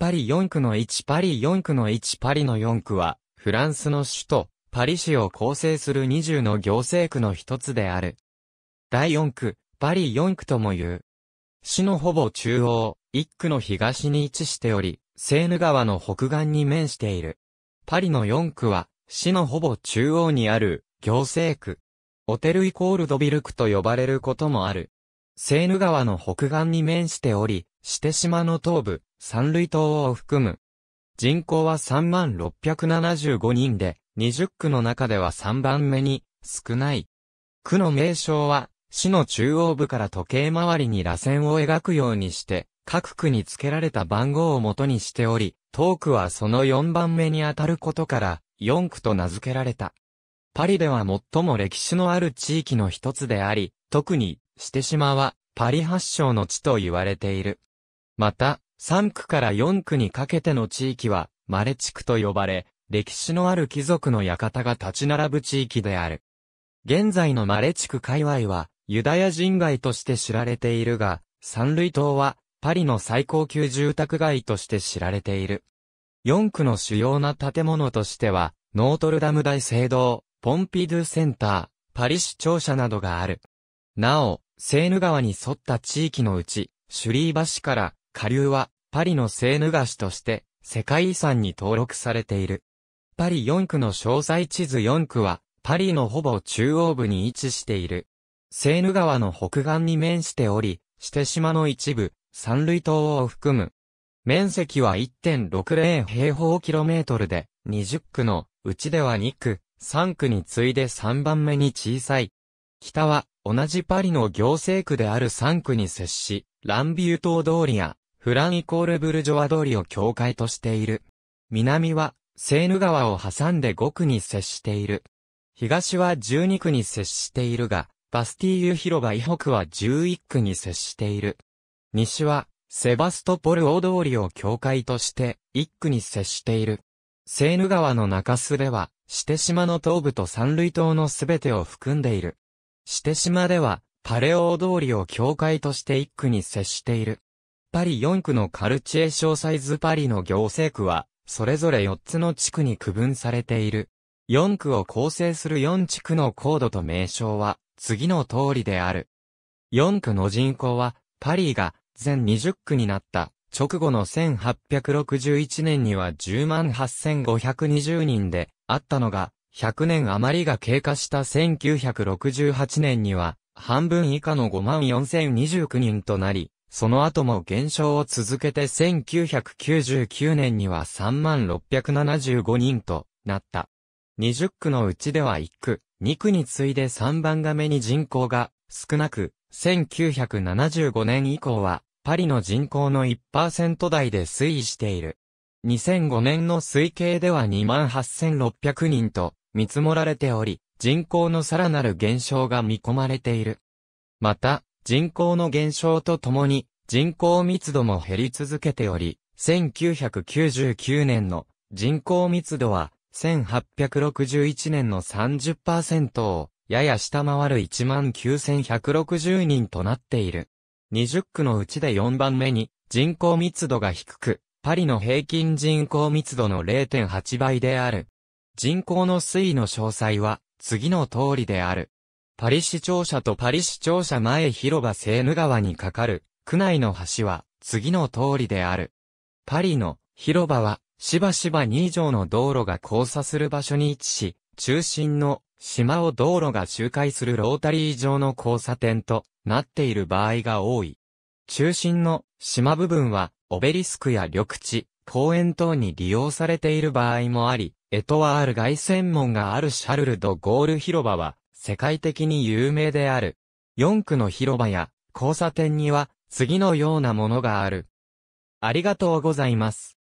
パリ4区の1パリ4区の1パリの4区は、フランスの首都、パリ市を構成する20の行政区の一つである。第4区、パリ4区とも言う。市のほぼ中央、1区の東に位置しており、セーヌ川の北岸に面している。パリの4区は、市のほぼ中央にある、行政区。オテルイコールドビル区と呼ばれることもある。セーヌ川の北岸に面しており、して島の東部、三類島を含む。人口は3675人で、20区の中では3番目に少ない。区の名称は、市の中央部から時計回りに螺旋を描くようにして、各区に付けられた番号を元にしており、東区はその4番目にあたることから、4区と名付けられた。パリでは最も歴史のある地域の一つであり、特に、して島は、パリ発祥の地と言われている。また、3区から4区にかけての地域は、マレ地区と呼ばれ、歴史のある貴族の館が立ち並ぶ地域である。現在のマレ地区界隈は、ユダヤ人街として知られているが、三類島は、パリの最高級住宅街として知られている。4区の主要な建物としては、ノートルダム大聖堂、ポンピドゥセンター、パリ市庁舎などがある。なお、セーヌ川に沿った地域のうち、シュリー橋から下流は、パリのセーヌ川市として、世界遺産に登録されている。パリ4区の詳細地図4区は、パリのほぼ中央部に位置している。セーヌ川の北岸に面しており、して島の一部、三類島を含む。面積は1.60平方キロメートルで、20区のうちでは2区、3区に次いで3番目に小さい。北は同じパリの行政区である3区に接し、ランビュー島通りやフランイコールブルジョワ通りを境界としている。南は、セーヌ川を挟んで5区に接している。東は12区に接しているが、バスティーユ広場以北は11区に接している。西は、セバストポル大通りを境界として、1区に接している。セーヌ川の中州では、シテ島の東部と三類島のすべてを含んでいる。シテ島では、パレオ大通りを境界として1区に接している。パリ4区のカルチエ小サイズパリの行政区は、それぞれ4つの地区に区分されている。4区を構成する4地区の高度と名称は、次の通りである。4区の人口は、パリが全20区になった直後の1861年には108,520人であったのが、100年余りが経過した1968年には、半分以下の54,029人となり、その後も減少を続けて1999年には3675人となった。20区のうちでは1区、2区に次いで3番が目に人口が少なく、1975年以降はパリの人口の1%台で推移している。2005年の推計では28,600人と見積もられており、人口のさらなる減少が見込まれている。また、人口の減少とともに人口密度も減り続けており、1999年の人口密度は1861年の30%をやや下回る19,160人となっている。20区のうちで4番目に人口密度が低く、パリの平均人口密度の0.8倍である。人口の推移の詳細は次の通りである。パリ市庁舎とパリ市庁舎前広場セーヌ川に架かる、区内の橋は、次の通りである。パリの広場は、しばしば2上の道路が交差する場所に位置し、中心の島を道路が周回するロータリー上の交差点となっている場合が多い。中心の島部分は、オベリスクや緑地、公園等に利用されている場合もあり、エトワール外線門があるシャルルドゴール広場は、世界的に有名である。四区の広場や交差点には次のようなものがある。ありがとうございます。